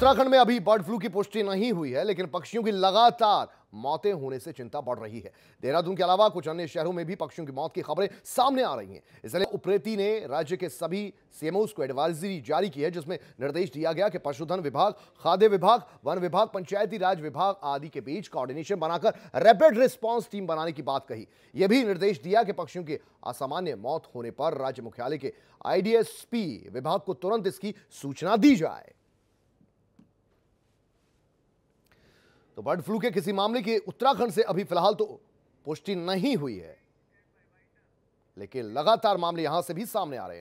उत्तराखंड में अभी bird flu की पुष्टि नहीं हुई है लेकिन पक्षियों की लगातार मौतें होने से चिंता बढ़ रही है देहरादून के अलावा कुछ अन्य शहरों में भी पक्षियों की मौत की खबरें सामने आ रही हैं इसलिए उप्रेती ने राज्य के सभी सीएमओज को एडवाइजरी जारी की है जिसमें निर्देश दिया गया कि पशुधन विभाग खाद्य विभाग वन विभाग पंचायती राज विभाग आदि के बीच कोऑर्डिनेशन बनाकर रैपिड रिस्पॉन्स टीम बनाने की बात कही यह भी निर्देश दिया कि पक्षियों की असामान्य मौत होने पर राज्य मुख्यालय के आई विभाग को तुरंत इसकी सूचना दी जाए तो बर्ड फ्लू के किसी मामले की उत्तराखंड से अभी फिलहाल तो पुष्टि नहीं हुई है लेकिन लगातार मामले यहां से भी सामने आ रहे हैं